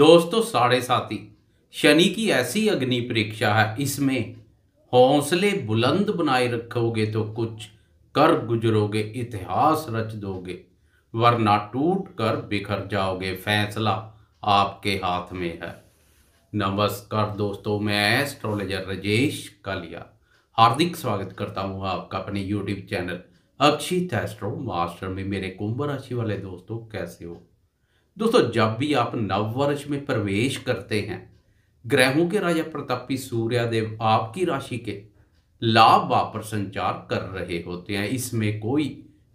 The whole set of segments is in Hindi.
दोस्तों साढ़े साथी शनि की ऐसी अग्नि परीक्षा है इसमें हौसले बुलंद बनाए रखोगे तो कुछ कर गुजरोगे इतिहास रच दोगे वरना टूट कर बिखर जाओगे फैसला आपके हाथ में है नमस्कार दोस्तों मैं एस्ट्रोलॉजर राजेश कालिया हार्दिक स्वागत करता हूँ आपका अपने YouTube channel Akshit astro master में मेरे कुंभ राशि वाले दोस्तों कैसे हो दोस्तों जब भी आप नववर्ष में प्रवेश करते हैं ग्रहों के राजा प्रतापी सूर्यादेव आपकी राशि के लाभ वापर संचार कर रहे होते हैं इसमें कोई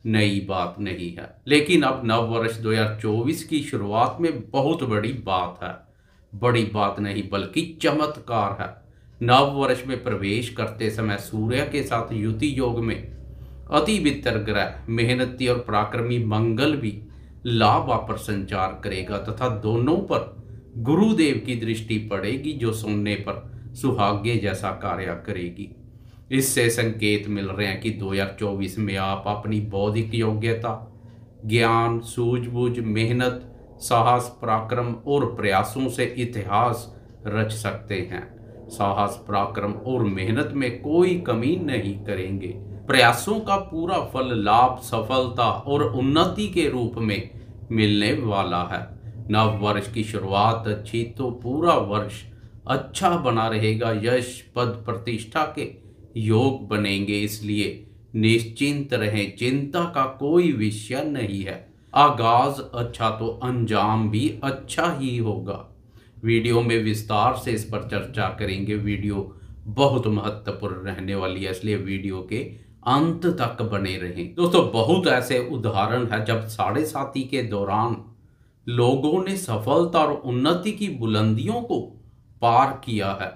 नई बात नहीं है लेकिन अब नववर्ष 2024 की शुरुआत में बहुत बड़ी बात है बड़ी बात नहीं बल्कि चमत्कार है नववर्ष में प्रवेश करते समय सूर्य के साथ युति योग में अति वितर ग्रह मेहनती और पराक्रमी मंगल भी लाभ आप संचार करेगा तथा दोनों पर गुरुदेव की दृष्टि पड़ेगी जो सुनने पर सुहाग्य जैसा कार्य करेगी इससे संकेत मिल रहे हैं कि 2024 में आप अपनी बौद्धिक योग्यता ज्ञान सूझबूझ मेहनत साहस पराक्रम और प्रयासों से इतिहास रच सकते हैं साहस पराक्रम और मेहनत में कोई कमी नहीं करेंगे प्रयासों का पूरा फल लाभ सफलता और उन्नति के रूप में मिलने वाला है नव वर्ष की शुरुआत अच्छी तो पूरा वर्ष अच्छा बना रहेगा यश पद प्रतिष्ठा के योग बनेंगे इसलिए निश्चिंत रहें चिंता का कोई विषय नहीं है आगाज अच्छा तो अंजाम भी अच्छा ही होगा वीडियो में विस्तार से इस पर चर्चा करेंगे वीडियो बहुत महत्वपूर्ण रहने वाली है इसलिए वीडियो के अंत तक बने रहें दोस्तों बहुत ऐसे उदाहरण है जब साढ़े साथी के दौरान लोगों ने सफलता और उन्नति की बुलंदियों को पार किया है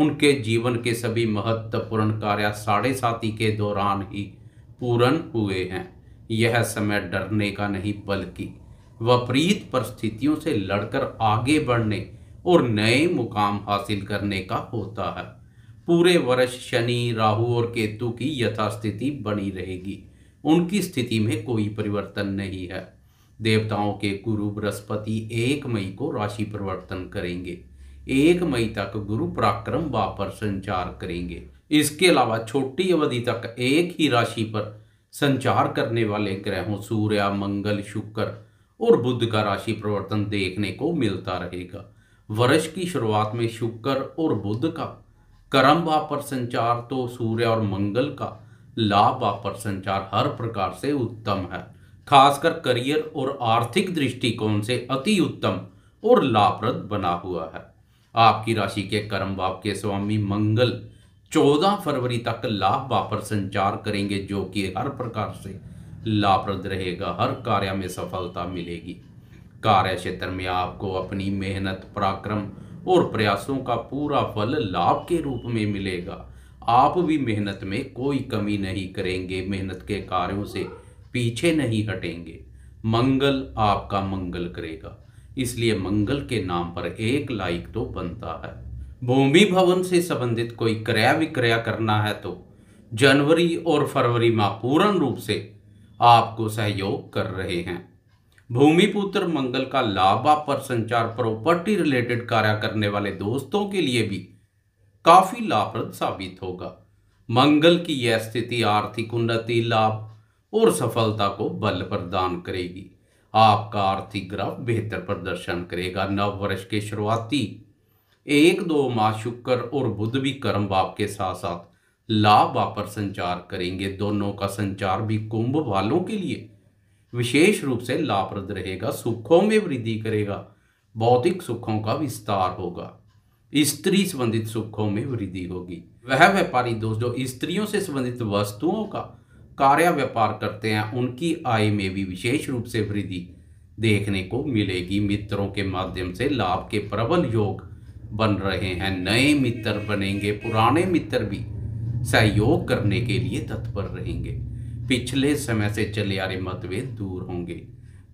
उनके जीवन के सभी महत्वपूर्ण कार्य साढ़े साथी के दौरान ही पूर्ण हुए हैं यह समय डरने का नहीं बल्कि विपरीत परिस्थितियों से लड़कर आगे बढ़ने और नए मुकाम हासिल करने का होता है पूरे वर्ष शनि राहु और केतु की यथास्थिति बनी रहेगी उनकी स्थिति में कोई परिवर्तन नहीं है देवताओं के गुरु बृहस्पति एक मई को राशि परिवर्तन करेंगे एक मई तक गुरु पराक्रम वापर संचार करेंगे इसके अलावा छोटी अवधि तक एक ही राशि पर संचार करने वाले ग्रहों सूर्य मंगल शुक्र और बुद्ध का राशि परिवर्तन देखने को मिलता रहेगा वर्ष की शुरुआत में शुक्र और बुद्ध का कर्म व पर संचार तो सूर्य और मंगल का लाभ व पर संचार हर प्रकार से उत्तम है खासकर करियर और आर्थिक दृष्टिकोण से अति उत्तम और लाभप्रद बना हुआ है आपकी राशि के कर्म बाप के स्वामी मंगल 14 फरवरी तक लाभ वापर संचार करेंगे जो कि हर प्रकार से लाभप्रद रहेगा हर कार्य में सफलता मिलेगी कार्य क्षेत्र में आपको अपनी मेहनत पराक्रम और प्रयासों का पूरा फल लाभ के रूप में मिलेगा आप भी मेहनत में कोई कमी नहीं करेंगे मेहनत के कार्यों से पीछे नहीं हटेंगे मंगल आपका मंगल करेगा इसलिए मंगल के नाम पर एक लाइक तो बनता है भूमि भवन से संबंधित कोई क्रय विक्रय करना है तो जनवरी और फरवरी माह पूर्ण रूप से आपको सहयोग कर रहे हैं भूमिपुत्र मंगल का आप पर संचार प्रॉपर्टी रिलेटेड कार्य करने वाले दोस्तों के लिए भी काफी लाभप्रद साबित होगा मंगल की यह स्थिति आर्थिक उन्नति लाभ और सफलता को बल प्रदान करेगी आपका आर्थिक ग्रह बेहतर प्रदर्शन करेगा नव वर्ष के शुरुआती एक दो माह शुक्र और बुध भी कर्म बाप के साथ साथ लाभ पर संचार करेंगे दोनों का संचार भी कुंभ वालों के लिए विशेष रूप से लाभप्रद रहेगा सुखों में वृद्धि करेगा भौतिक सुखों का विस्तार होगा स्त्री संबंधित सुखों में वृद्धि होगी वह व्यापारी दोष जो स्त्रियों से संबंधित वस्तुओं का कार्य व्यापार करते हैं उनकी आय में भी विशेष रूप से वृद्धि देखने को मिलेगी मित्रों के माध्यम से लाभ के प्रबल योग बन रहे हैं नए मित्र बनेंगे पुराने मित्र भी सहयोग करने के लिए तत्पर रहेंगे पिछले समय से चले आ रहे मतभेद दूर होंगे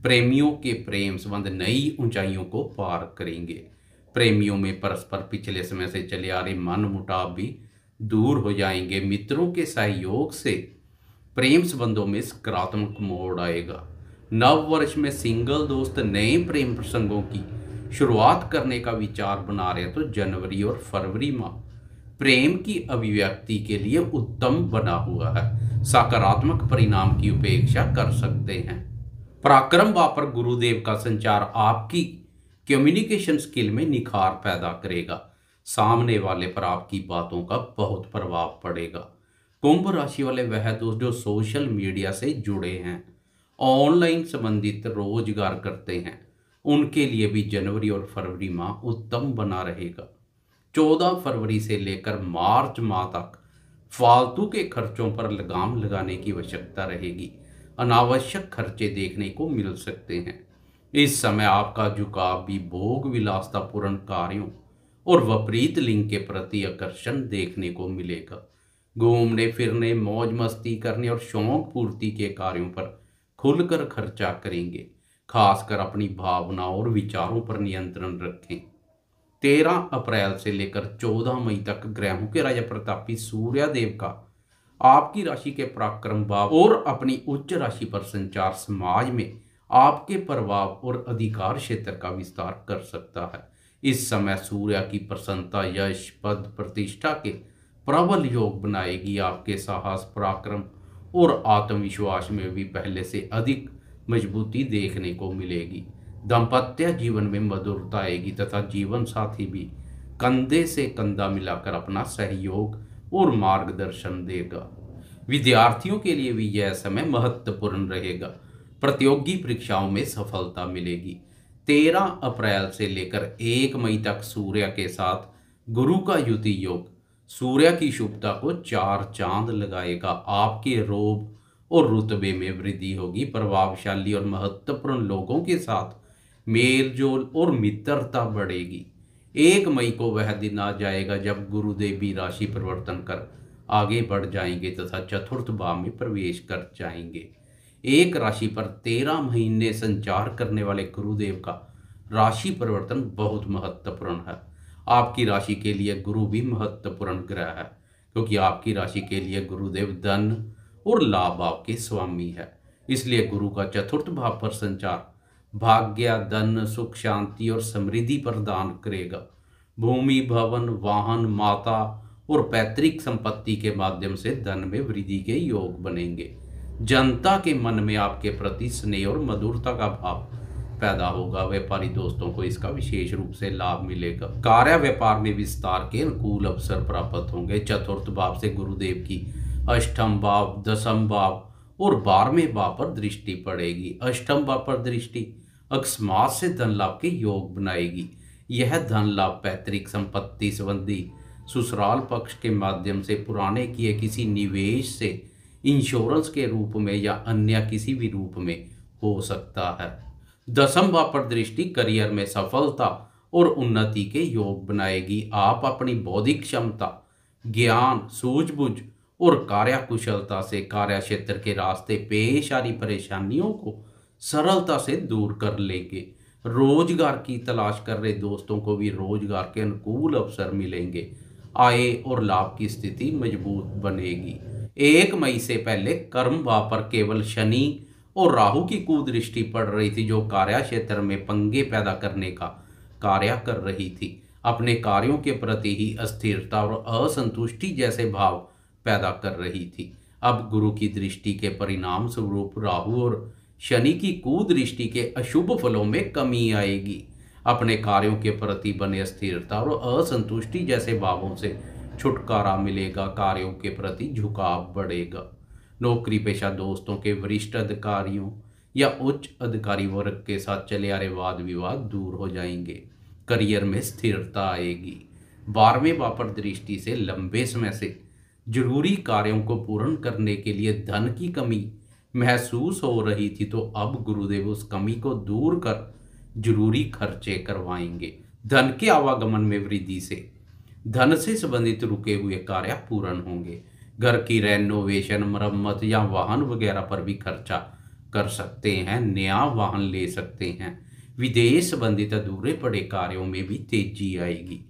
प्रेमियों के प्रेम संबंध नई ऊंचाइयों को पार करेंगे प्रेमियों में परस्पर पिछले समय से चले आ रहे मन मुटाव भी दूर हो जाएंगे मित्रों के सहयोग से प्रेम संबंधों में सकारात्मक मोड़ आएगा नव वर्ष में सिंगल दोस्त नए प्रेम प्रसंगों की शुरुआत करने का विचार बना रहे हैं तो जनवरी और फरवरी माह प्रेम की अभिव्यक्ति के लिए उत्तम बना हुआ है सकारात्मक परिणाम की उपेक्षा कर सकते हैं पराक्रम वापर गुरुदेव का संचार आपकी कम्युनिकेशन स्किल में निखार पैदा करेगा सामने वाले पर आपकी बातों का बहुत प्रभाव पड़ेगा कुंभ राशि वाले वह दोस्त जो सोशल मीडिया से जुड़े हैं ऑनलाइन संबंधित रोजगार करते हैं उनके लिए भी जनवरी और फरवरी माह उत्तम बना रहेगा 14 फरवरी से लेकर मार्च माह तक फालतू के खर्चों पर लगाम लगाने की आवश्यकता रहेगी अनावश्यक खर्चे देखने को मिल सकते हैं इस समय आपका झुकाव भी भोग विलासतापूर्ण कार्यों और विपरीत लिंग के प्रति आकर्षण देखने को मिलेगा घूमने फिरने मौज मस्ती करने और शौक पूर्ति के कार्यों पर खुलकर खर्चा करेंगे खासकर अपनी भावनाओं और विचारों पर नियंत्रण रखें तेरह अप्रैल से लेकर चौदह मई तक ग्रहों के राजा प्रतापी सूर्यादेव का आपकी राशि के पराक्रम भाव और अपनी उच्च राशि पर संचार समाज में आपके प्रभाव और अधिकार क्षेत्र का विस्तार कर सकता है इस समय सूर्य की प्रसन्नता यश पद प्रतिष्ठा के प्रबल योग बनाएगी आपके साहस पराक्रम और आत्मविश्वास में भी पहले से अधिक मजबूती देखने को मिलेगी दाम्पत्य जीवन में मधुरता आएगी तथा जीवन साथी भी कंधे से कंधा मिलाकर अपना सहयोग और मार्गदर्शन देगा विद्यार्थियों के लिए भी यह समय महत्वपूर्ण रहेगा प्रतियोगी परीक्षाओं में सफलता मिलेगी तेरह अप्रैल से लेकर एक मई तक सूर्य के साथ गुरु का युति योग सूर्य की शुभता को चार चांद लगाएगा आपके रोब और रुतबे में वृद्धि होगी प्रभावशाली और महत्वपूर्ण लोगों के साथ मेल जोल और मित्रता बढ़ेगी एक मई को वह दिन आ जाएगा जब गुरुदेव भी राशि परिवर्तन कर आगे बढ़ जाएंगे तथा चतुर्थ भाव में प्रवेश कर जाएंगे एक राशि पर तेरह महीने संचार करने वाले गुरुदेव का राशि परिवर्तन बहुत महत्वपूर्ण है आपकी राशि के लिए गुरु भी महत्वपूर्ण ग्रह है क्योंकि आपकी राशि के लिए गुरुदेव धन और लाभ आपके स्वामी है इसलिए गुरु का चतुर्थ भाव पर संचार भाग्य धन सुख शांति और समृद्धि प्रदान करेगा भूमि भवन वाहन माता और पैतृक संपत्ति के माध्यम से धन में वृद्धि के योग बनेंगे जनता के मन में आपके प्रति स्नेह और मधुरता का भाव पैदा होगा व्यापारी दोस्तों को इसका विशेष रूप से लाभ मिलेगा कार्य व्यापार में विस्तार के अनुकूल अवसर प्राप्त होंगे चतुर्थ भाव से गुरुदेव की अष्टम भाव दसम भाव और बारहवें भाव पर दृष्टि पड़ेगी अष्टम भाव पर दृष्टि अकस्मात से धन लाभ के योग बनाएगी यह धन लाभ पैतृक संपत्ति संबंधी ससुराल पक्ष के माध्यम से पुराने किए किसी निवेश से इंश्योरेंस के रूप में या अन्य किसी भी रूप में हो सकता है दसम वापर दृष्टि करियर में सफलता और उन्नति के योग बनाएगी आप अपनी बौद्धिक क्षमता ज्ञान सूझबूझ और कार्यकुशलता से कार्य क्षेत्र के रास्ते पेश आ रही परेशानियों को सरलता से दूर कर लेंगे रोजगार की तलाश कर रहे दोस्तों को भी रोजगार के अनुकूल अवसर मिलेंगे आय और लाभ की स्थिति मजबूत बनेगी एक मई से पहले कर्म भाव पर केवल शनि और राहु की कुदृष्टि पड़ रही थी जो कार्य क्षेत्र में पंगे पैदा करने का कार्य कर रही थी अपने कार्यों के प्रति ही अस्थिरता और असंतुष्टि जैसे भाव पैदा कर रही थी अब गुरु की दृष्टि के परिणाम स्वरूप राहु और शनि की कुदृष्टि के अशुभ फलों में कमी आएगी अपने कार्यों के प्रति बने स्थिरता और असंतुष्टि जैसे भावों से छुटकारा मिलेगा कार्यों के प्रति झुकाव बढ़ेगा नौकरी पेशा दोस्तों के वरिष्ठ अधिकारियों या उच्च अधिकारी वर्ग के साथ चले आ रहे वाद विवाद दूर हो जाएंगे करियर में स्थिरता आएगी बारहवें वापर दृष्टि से लंबे समय से जरूरी कार्यों को पूर्ण करने के लिए धन की कमी महसूस हो रही थी तो अब गुरुदेव उस कमी को दूर कर जरूरी खर्चे करवाएंगे धन के आवागमन में वृद्धि से धन से संबंधित रुके हुए कार्य पूर्ण होंगे घर की रेनोवेशन मरम्मत या वाहन वगैरह पर भी खर्चा कर सकते हैं नया वाहन ले सकते हैं विदेश संबंधित अधूरे पड़े कार्यों में भी तेजी आएगी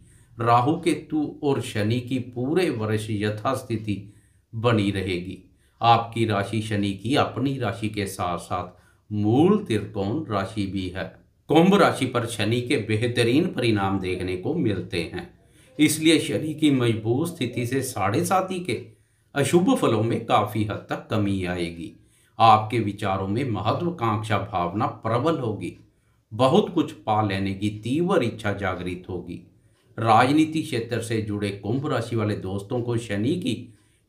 राहु केतु और शनि की पूरे वर्ष यथास्थिति बनी रहेगी आपकी राशि शनि की अपनी राशि के साथ साथ मूल त्रिकोण राशि भी है कुंभ राशि पर शनि के बेहतरीन परिणाम देखने को मिलते हैं इसलिए शनि की मजबूत स्थिति से साढ़े साथी के अशुभ फलों में काफ़ी हद तक कमी आएगी आपके विचारों में महत्वाकांक्षा भावना प्रबल होगी बहुत कुछ पा लेने की तीव्र इच्छा जागृत होगी राजनीति क्षेत्र से जुड़े कुंभ राशि वाले दोस्तों को शनि की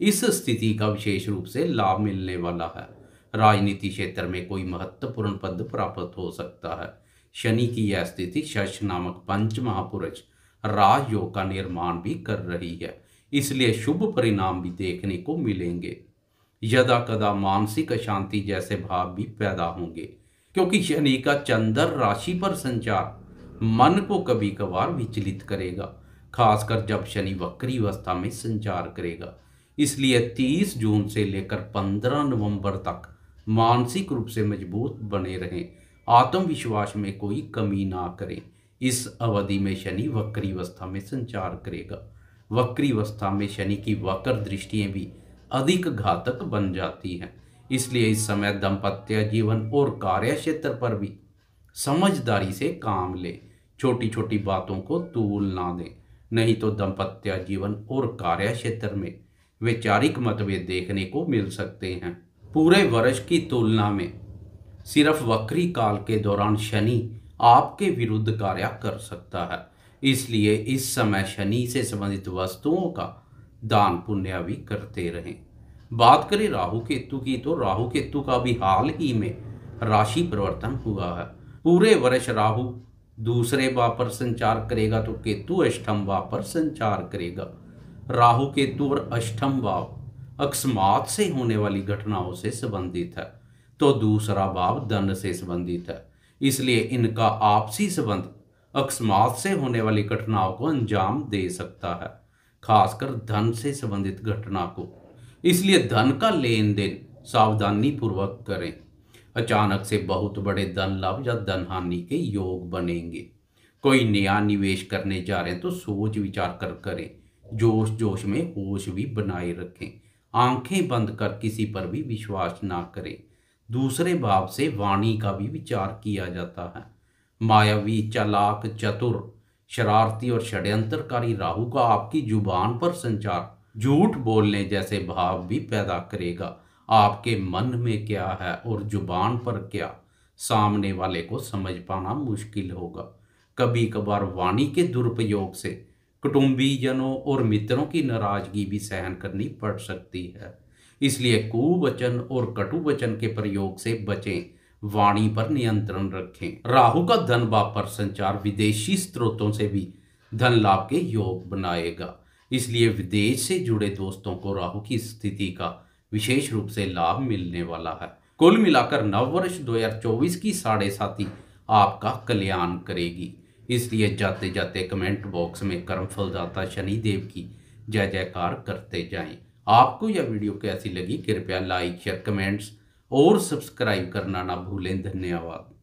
इस स्थिति का विशेष रूप से लाभ मिलने वाला है राजनीति क्षेत्र में कोई महत्वपूर्ण पद प्राप्त हो सकता है शनि की यह स्थिति शश नामक पंच महापुरुष राजयोग का निर्माण भी कर रही है इसलिए शुभ परिणाम भी देखने को मिलेंगे यदा कदा मानसिक अशांति जैसे भाव भी पैदा होंगे क्योंकि शनि का चंद्र राशि पर संचार मन को कभी कभार विचलित करेगा खासकर जब शनि वक्री अवस्था में संचार करेगा इसलिए 30 जून से लेकर 15 नवंबर तक मानसिक रूप से मजबूत बने रहें आत्मविश्वास में कोई कमी ना करें इस अवधि में शनि वक्री अवस्था में संचार करेगा वक्री अवस्था में शनि की वक्र दृष्टियाँ भी अधिक घातक बन जाती हैं इसलिए इस समय दंपत्य जीवन और कार्य क्षेत्र पर भी समझदारी से काम लें छोटी छोटी बातों को तूल ना दें नहीं तो दंपत्य जीवन और कार्य क्षेत्र में वैचारिक मतभेद देखने को मिल सकते हैं पूरे वर्ष की तुलना में सिर्फ वक्री काल के दौरान शनि आपके विरुद्ध कार्य कर सकता है इसलिए इस समय शनि से संबंधित वस्तुओं का दान पुण्य भी करते रहें बात करें राहु केतु की तो राहु केतु का भी हाल ही में राशि परिवर्तन हुआ है पूरे वर्ष राहु दूसरे भाव पर संचार करेगा तो केतु अष्टम भाव पर संचार करेगा राहु केतु और अष्टम भाव अकस्मात से होने वाली घटनाओं से संबंधित है तो दूसरा भाव धन से संबंधित है इसलिए इनका आपसी संबंध अकस्मात से होने वाली घटनाओं को अंजाम दे सकता है खासकर धन से संबंधित घटना को इसलिए धन का लेन देन सावधानी पूर्वक करें अचानक से बहुत बड़े धन लाभ या धन हानि के योग बनेंगे कोई नया निवेश करने जा रहे हैं तो सोच विचार कर करें जोश जोश में होश भी बनाए रखें आंखें बंद कर किसी पर भी विश्वास ना करें दूसरे भाव से वाणी का भी विचार किया जाता है मायावी चालाक चतुर शरारती और षड्यंत्रकारी राहु का आपकी जुबान पर संचार झूठ बोलने जैसे भाव भी पैदा करेगा आपके मन में क्या है और जुबान पर क्या सामने वाले को समझ पाना मुश्किल होगा कभी कभार वाणी के दुरुपयोग से कुटुंबीजनों और मित्रों की नाराजगी भी सहन करनी पड़ सकती है इसलिए कुवचन और कटु वचन के प्रयोग से बचें वाणी पर नियंत्रण रखें राहु का धन वापर संचार विदेशी स्रोतों से भी धन लाभ के योग बनाएगा इसलिए विदेश से जुड़े दोस्तों को राहु की स्थिति का विशेष रूप से लाभ मिलने वाला है कुल मिलाकर नववर्ष 2024 की साढ़े साथी आपका कल्याण करेगी इसलिए जाते जाते कमेंट बॉक्स में कर्मफल दाता शनिदेव की जय जयकार करते जाएं आपको यह वीडियो कैसी लगी कृपया लाइक शेयर कमेंट्स और सब्सक्राइब करना ना भूलें धन्यवाद